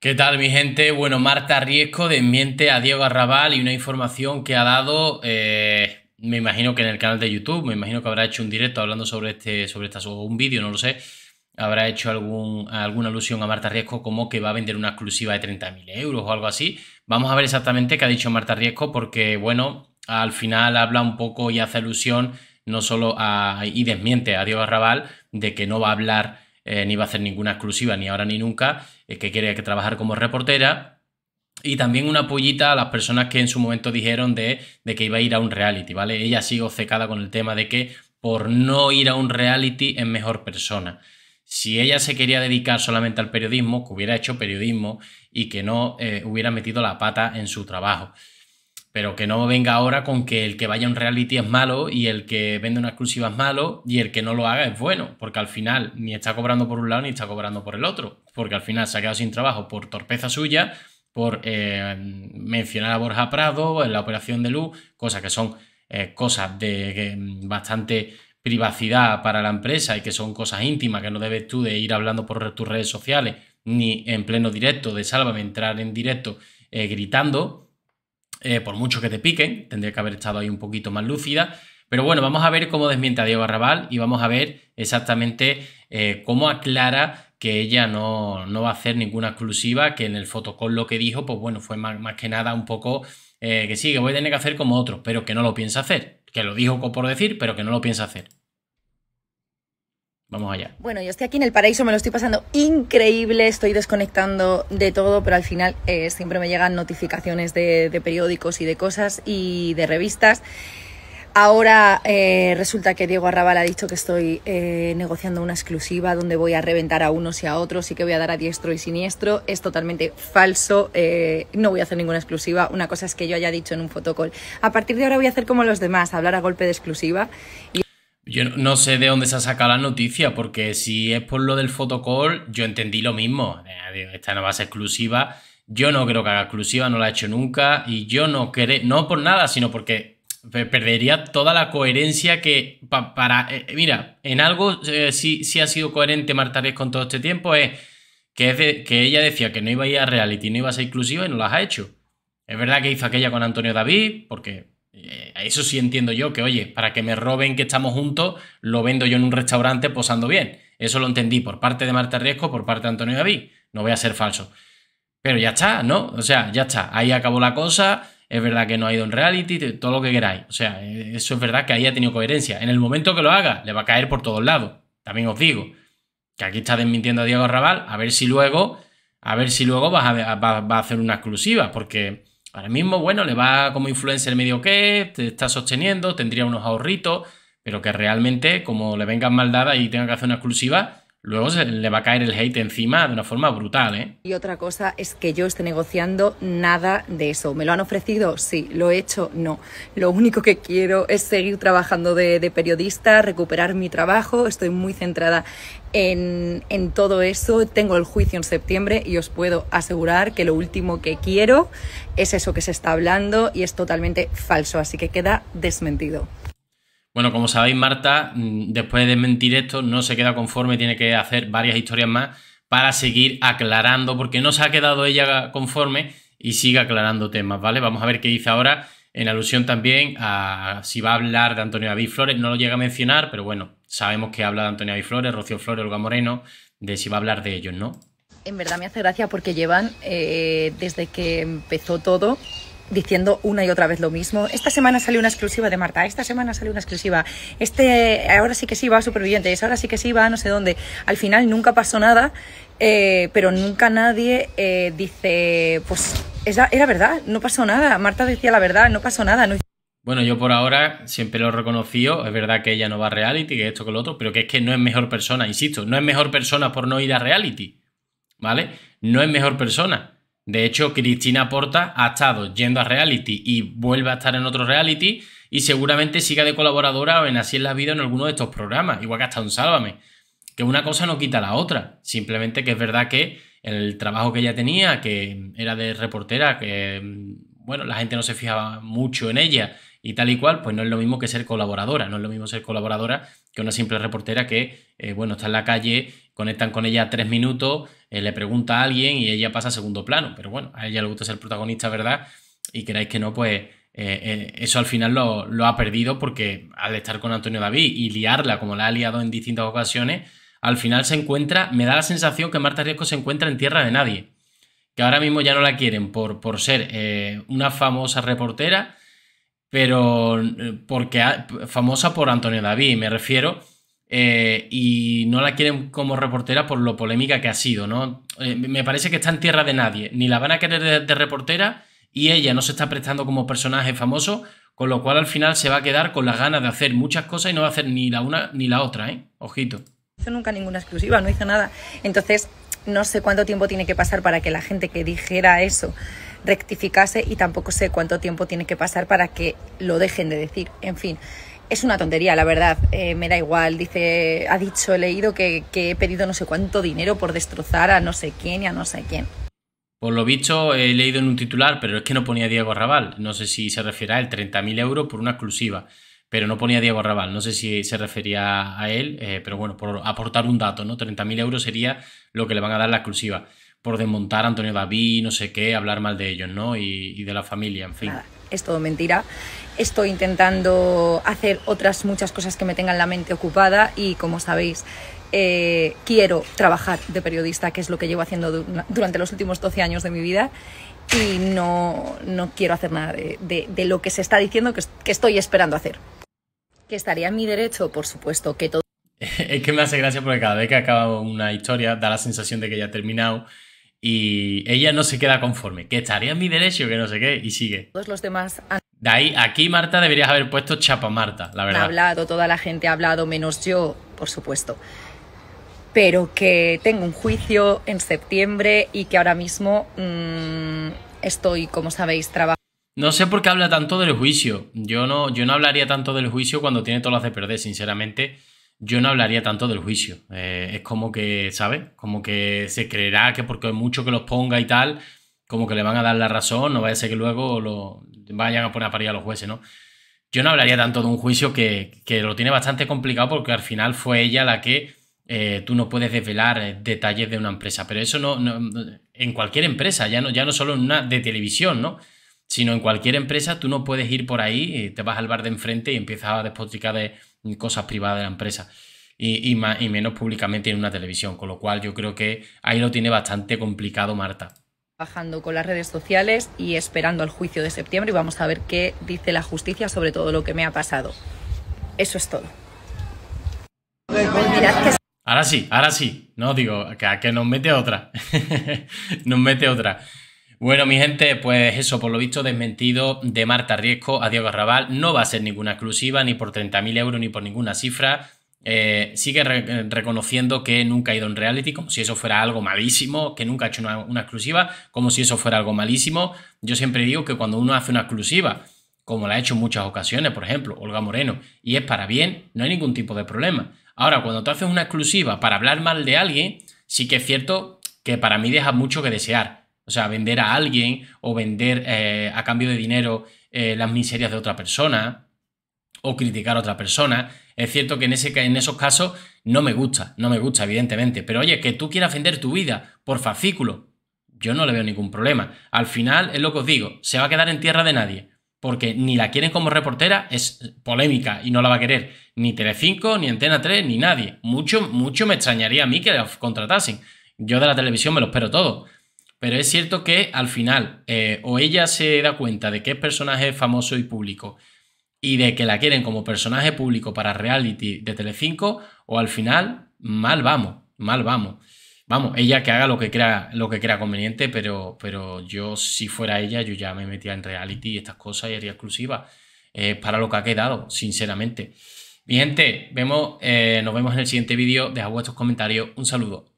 ¿Qué tal, mi gente? Bueno, Marta Riesco desmiente a Diego Arrabal y una información que ha dado, eh, me imagino que en el canal de YouTube, me imagino que habrá hecho un directo hablando sobre este, sobre o un vídeo, no lo sé, habrá hecho algún, alguna alusión a Marta Riesco como que va a vender una exclusiva de 30.000 euros o algo así. Vamos a ver exactamente qué ha dicho Marta Riesco porque, bueno, al final habla un poco y hace alusión no solo a, y desmiente a Diego Arrabal de que no va a hablar eh, ni va a hacer ninguna exclusiva, ni ahora ni nunca, es eh, que quiere que trabajar como reportera. Y también una pollita a las personas que en su momento dijeron de, que iba a ir a un reality, ¿vale? Ella sigue obcecada con el tema de que por no ir a un reality es mejor persona. Si ella se quería dedicar solamente al periodismo, que hubiera hecho periodismo y que no eh, hubiera metido la pata en su trabajo. Pero que no venga ahora con que el que vaya a un reality es malo y el que vende una exclusiva es malo y el que no lo haga es bueno, porque al final ni está cobrando por un lado ni está cobrando por el otro, porque al final se ha quedado sin trabajo por torpeza suya, por eh, mencionar a Borja Prado en la operación de luz, cosas que son eh, cosas de mm, bastante privacidad para la empresa y que son cosas íntimas que no debes tú de ir hablando por tus redes sociales ni en pleno directo de Sálvame entrar en directo eh, gritando eh, por mucho que te piquen, tendría que haber estado ahí un poquito más lúcida. Pero bueno, vamos a ver cómo desmiente Diego Arrabal y vamos a ver exactamente eh, cómo aclara que ella no, no, va a hacer ninguna exclusiva, que en el fotocall lo que dijo, pues bueno, fue más, que nada un poco eh, que sí, que voy a tener que hacer como otros, pero que no lo piensa hacer. Que lo dijo por decir, pero que no lo piensa hacer. Vamos allá. Bueno, yo estoy aquí en el paraíso, me lo estoy pasando increíble, estoy desconectando de todo, pero al final eh, siempre me llegan notificaciones de, periódicos y de cosas y de revistas. Ahora eh, resulta que Diego Arrabal ha dicho que estoy eh, negociando una exclusiva donde voy a reventar a unos y a otros y que voy a dar a diestro y siniestro. Es totalmente falso, no voy a hacer ninguna exclusiva. Una cosa es que yo haya dicho en un fotocall, a partir de ahora voy a hacer como los demás, hablar a golpe de exclusiva. Y yo no sé de dónde se ha sacado la noticia, porque si es por lo del fotocall, yo entendí lo mismo. Eh, esta no va a ser exclusiva. Yo no creo que haga exclusiva, no la he hecho nunca. Y yo no queré, no por nada, sino porque perdería toda la coherencia que para... Eh, eh, mira, en algo sí, sí, ha sido coherente Marta Reyes con todo este tiempo, es, que, que ella decía que no iba a ir a reality, no iba a ser exclusiva y no las ha hecho. Es verdad que hizo aquella con Antonio David, porque eh, eso sí entiendo yo, que oye, para que me roben que estamos juntos, lo vendo yo en un restaurante posando bien. Eso lo entendí por parte de Marta Riesco, por parte de Antonio David. No voy a ser falso. Pero ya está, ¿no? O sea, ya está. Ahí acabó la cosa. Es verdad que no ha ido en reality, todo lo que queráis. O sea, eh, eso es verdad que ahí ha tenido coherencia. En el momento que lo haga, le va a caer por todos lados. También os digo que aquí está desmintiendo a Diego Raval. A ver si luego, a ver si luego vas va a hacer una exclusiva, porque Ahora mismo, bueno, le va como influencer medio que, te está sosteniendo, tendría unos ahorritos, pero que realmente, como le vengan mal dadas y tenga que hacer una exclusiva, luego se le va a caer el hate encima de una forma brutal. ¿eh? Y otra cosa es que yo esté negociando nada de eso. ¿Me lo han ofrecido? Sí. ¿Lo he hecho? No. Lo único que quiero es seguir trabajando de, periodista, recuperar mi trabajo. Estoy muy centrada en, en, todo eso. Tengo el juicio en septiembre y os puedo asegurar que lo último que quiero es eso que se está hablando y es totalmente falso. Así que queda desmentido. Bueno, como sabéis, Marta, mm, después de mentir esto, no se queda conforme, tiene que hacer varias historias más para seguir aclarando, porque no se ha quedado ella conforme y sigue aclarando temas, ¿vale? Vamos a ver qué dice ahora en alusión también a si va a hablar de Antonio David Flores, no lo llega a mencionar, pero bueno, sabemos que habla de Antonio David Flores, Rocío Flores, Olga Moreno, de si va a hablar de ellos, ¿no? En verdad me hace gracia porque llevan eh, desde que empezó todo diciendo una y otra vez lo mismo. Esta semana salió una exclusiva de Marta, esta semana salió una exclusiva, este ahora sí que sí va a supervivientes, ahora sí que sí va a no sé dónde. Al final nunca pasó nada, eh, pero nunca nadie eh, dice, pues era verdad, no pasó nada. Marta decía la verdad, no pasó nada. Bueno, yo por ahora siempre lo reconocido, es verdad que ella no va a reality, que esto, que lo otro, pero que es que no es mejor persona, insisto, no es mejor persona por no ir a reality, ¿vale? No es mejor persona de hecho, Cristina Porta ha estado yendo a reality y vuelve a estar en otro reality y seguramente siga de colaboradora o en Así es la vida en alguno de estos programas, igual que hasta un Sálvame. Que una cosa no quita la otra, simplemente que es verdad que el trabajo que ella tenía, que era de reportera, que bueno, la gente no se fijaba mucho en ella y tal y cual, pues no es lo mismo que ser colaboradora, no es lo mismo ser colaboradora que una simple reportera que, eh, bueno, está en la calle conectan con ella tres minutos, eh, le pregunta a alguien y ella pasa a segundo plano. Pero bueno, a ella le gusta ser protagonista, ¿verdad? Y queráis que no, pues eh, eh, eso al final lo, ha perdido porque al estar con Antonio David y liarla como la ha liado en distintas ocasiones, al final se encuentra, me da la sensación que Marta Riesco se encuentra en tierra de nadie, que ahora mismo ya no la quieren por, por ser una famosa reportera, pero porque famosa por Antonio David, me refiero eh, y no la quieren como reportera por lo polémica que ha sido, ¿no? Eh, me parece que está en tierra de nadie, ni la van a querer de, reportera y ella no se está prestando como personaje famoso, con lo cual al final se va a quedar con las ganas de hacer muchas cosas y no va a hacer ni la una ni la otra, ¿eh? Ojito. No hizo nunca ninguna exclusiva, no hizo nada. Entonces, no sé cuánto tiempo tiene que pasar para que la gente que dijera eso rectificase y tampoco sé cuánto tiempo tiene que pasar para que lo dejen de decir. En fin, es una tontería, la verdad. Eh, me da igual. Dice, ha dicho, he leído que, he pedido no sé cuánto dinero por destrozar a no sé quién y a no sé quién. Por lo visto, he leído en un titular, pero es que no ponía Diego Rabal No sé si se refiere a él, 30.000 euros por una exclusiva. Pero no ponía Diego Rabal no sé si se refería a él, eh, pero bueno, por aportar un dato, ¿no? 30.000 euros sería lo que le van a dar la exclusiva por desmontar a Antonio David, no sé qué, hablar mal de ellos, ¿no? Y, de la familia, en fin. es todo mentira. Estoy intentando hacer otras muchas cosas que me tengan la mente ocupada y, como sabéis, eh, quiero trabajar de periodista, que es lo que llevo haciendo durante los últimos 12 años de mi vida, y no, quiero hacer nada de, lo que se está diciendo que, estoy esperando hacer. Que estaría en mi derecho, por supuesto, que todo... Es que me hace gracia porque cada vez que acabo una historia da la sensación de que ya ha terminado y ella no se queda conforme, que estaría en mi derecho, que no sé qué, y sigue. Todos los demás De ahí, aquí Marta deberías haber puesto chapa Marta, la verdad. Ha hablado, toda la gente ha hablado, menos yo, por supuesto. Pero que tengo un juicio en septiembre y que ahora mismo mm, estoy, como sabéis, trabajando. No sé por qué habla tanto del juicio. Yo no, yo no hablaría tanto del juicio cuando tiene todas las de perder, sinceramente yo no hablaría tanto del juicio. Eh, es como que, ¿sabes? Como que se creerá que porque mucho que los ponga y tal, como que le van a dar la razón, no vaya a ser que luego lo vayan a poner a parir a los jueces, ¿no? Yo no hablaría tanto de un juicio que, lo tiene bastante complicado porque al final fue ella la que eh, tú no puedes desvelar eh, detalles de una empresa. Pero eso no, en cualquier empresa, ya no, ya no solo en una de televisión, ¿no? Sino en cualquier empresa tú no puedes ir por ahí, te vas al bar de enfrente y empiezas a despotricar de cosas privadas de la empresa. Y, y, y, menos públicamente en una televisión, con lo cual yo creo que ahí lo tiene bastante complicado Marta. Bajando con las redes sociales y esperando al juicio de septiembre y vamos a ver qué dice la justicia sobre todo lo que me ha pasado. Eso es todo. Ahora sí, ahora sí. No, digo, que, que nos mete otra. nos mete otra. Bueno, mi gente, pues eso, por lo visto, desmentido de Marta Riesco a Diego Arrabal. No va a ser ninguna exclusiva, ni por 30.000 euros, ni por ninguna cifra. Eh, sigue eh, reconociendo que nunca ha ido en reality, como si eso fuera algo malísimo, que nunca ha hecho una, una exclusiva, como si eso fuera algo malísimo. Yo siempre digo que cuando uno hace una exclusiva, como la ha hecho en muchas ocasiones, por ejemplo, Olga Moreno, y es para bien, no hay ningún tipo de problema. Ahora, cuando tú haces una exclusiva para hablar mal de alguien, sí que es cierto que para mí deja mucho que desear. O sea, vender a alguien o vender eh, a cambio de dinero eh, las miserias de otra persona o criticar a otra persona. Es cierto que en, ese, en esos casos no me gusta, no me gusta, evidentemente. Pero oye, que tú quieras vender tu vida por fascículo, yo no le veo ningún problema. Al final, es lo que os digo, se va a quedar en tierra de nadie. Porque ni la quieren como reportera, es polémica y no la va a querer ni Telecinco, ni Antena 3, ni nadie. Mucho, mucho me extrañaría a mí que la contratasen. Yo de la televisión me lo espero todo. Pero es cierto que al final, eh, o ella se da cuenta de que es personaje famoso y público y de que la quieren como personaje público para reality de Telecinco, o al final, mal vamos, mal vamos. Vamos, ella que haga lo que crea, lo que crea conveniente, pero, pero yo, si fuera ella, yo ya me metía en reality y estas cosas y haría exclusiva para lo que ha quedado, sinceramente. Mi gente, vemos, eh, nos vemos en el siguiente vídeo. Dejad vuestros comentarios. Un saludo.